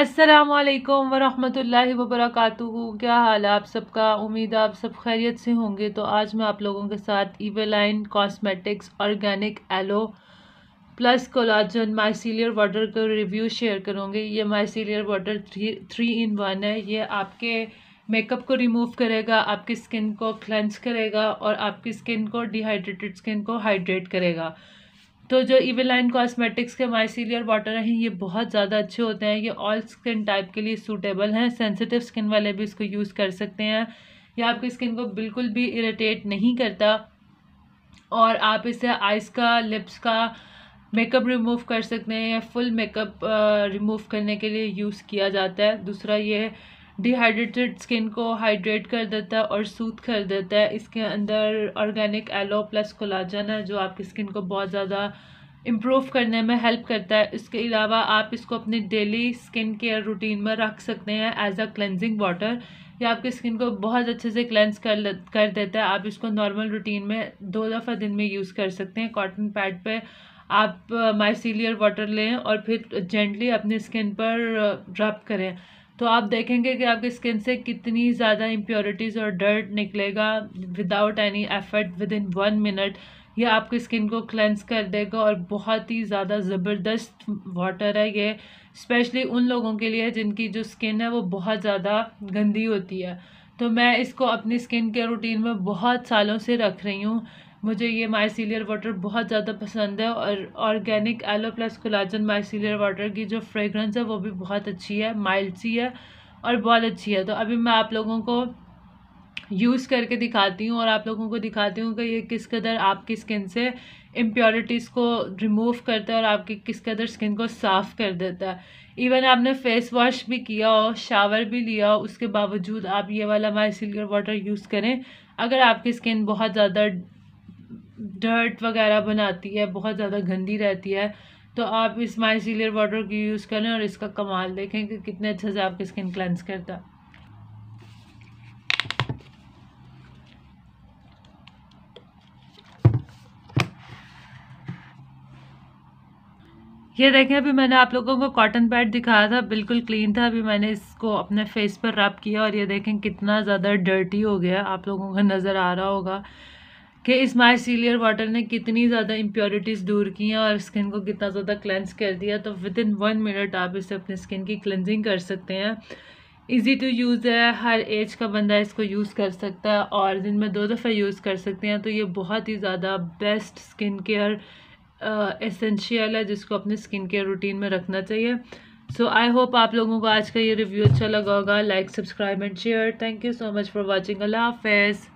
अस्सलाम वालेकुम वरहमतुल्लाहि क्या हाल आप सबका उम्मीद आप सब खैरियत से होंगे तो आज मैं आप लोगों के साथ Eveline cosmetics organic aloe plus collagen micellar water का रिव्यू शेयर करूँगी ये micellar water three three in one है ये आपके मेकअप को रिमूव करेगा आपकी स्किन को क्लेंस करेगा और आपकी स्किन को डिहाइड्रेटेड स्किन को हाइड्रेट करेगा तो जो इवेलाइन कॉस्मेटिक्स के माइसीलियर वाटर हैं ये बहुत ज़्यादा अच्छे होते हैं ये ऑल स्किन टाइप के लिए सूटेबल हैं सेंसिटिव स्किन वाले भी इसको यूज़ कर सकते हैं ये आपकी स्किन को बिल्कुल भी इरिटेट नहीं करता और आप इसे आइज़ का लिप्स का मेकअप रिमूव कर सकते हैं या फुल मेकअप रिमूव करने के लिए यूज़ किया जाता है दूसरा ये डिहाइड्रेटेड स्किन को हाइड्रेट कर देता है और सूथ कर देता है इसके अंदर ऑर्गेनिक एलो प्लस कोलाजन है जो आपकी स्किन को बहुत ज़्यादा इम्प्रूव करने में हेल्प करता है इसके अलावा आप इसको अपने डेली स्किन केयर रूटीन में रख सकते हैं एज अ क्लेंजिंग वाटर ये आपकी स्किन को बहुत अच्छे से क्लेंस कर कर देता है आप इसको नॉर्मल रूटीन में दो दफ़ा दिन में यूज़ कर सकते हैं कॉटन पैड पे आप माइसीलियर वाटर लें और फिर जेंटली अपनी स्किन पर रब करें तो आप देखेंगे कि आपकी स्किन से कितनी ज़्यादा इम्प्योरिटीज़ और डर्ट निकलेगा without any effort with in one minute यह आपकी स्किन को क्लेंस कर देगा और बहुत ही ज़्यादा ज़बरदस्त वाटर है ये स्पेशली उन लोगों के लिए जिनकी जो स्किन है वो बहुत ज़्यादा गंदी होती है तो मैं इसको अपनी स्किन के रूटीन में बहुत सालों से रख रही हूँ मुझे ये माइसीलियर वाटर बहुत ज़्यादा पसंद है और organic aloe plus collagen micellar water की जो फ्रेगरेंस है वो भी बहुत अच्छी है माइल्ड सी है और बहुत अच्छी है तो अभी मैं आप लोगों को यूज़ करके दिखाती हूँ और आप लोगों को दिखाती हूँ कि ये किस कदर आपकी स्किन से इम्प्योरिटीज़ को रिमूव करता है और आपकी किस कदर स्किन को साफ़ कर देता है इवन आपने फेस वॉश भी किया हो शावर भी लिया हो उसके बावजूद आप ये वाला माइसिलियर वाटर यूज़ करें अगर आपकी स्किन बहुत ज़्यादा डर्ट वगैरह बनाती है बहुत ज़्यादा गंदी रहती है तो आप इस माइसिलियर वाटर की यूज़ करें और इसका कमाल देखें कि कितने अच्छे से आपकी स्किन क्लेंस करता है ये देखें अभी मैंने आप लोगों को कॉटन पैड दिखाया था बिल्कुल क्लीन था अभी मैंने इसको अपने फेस पर रब किया और ये देखें कितना ज़्यादा डर्टी हो गया आप लोगों को नज़र आ रहा होगा कि इस माइसीलियर वाटर ने कितनी ज़्यादा इम्प्योरिटीज़ दूर की हैं और स्किन को कितना ज़्यादा क्लेंस कर दिया तो विद इन वन मिनट आप इसे अपने स्किन की क्लेंजिंग कर सकते हैं इजी टू यूज़ है हर एज का बंदा इसको यूज़ कर सकता है और दिन में दो दफ़ा यूज़ कर सकते हैं तो ये बहुत ही ज़्यादा बेस्ट स्किन केयर एसेंशियल है जिसको अपने स्किन केयर रूटीन में रखना चाहिए सो आई होप आप लोगों को आज का ये रिव्यू अच्छा लगा होगा like subscribe and share thank you so much for watching अल्लाह हाफिज़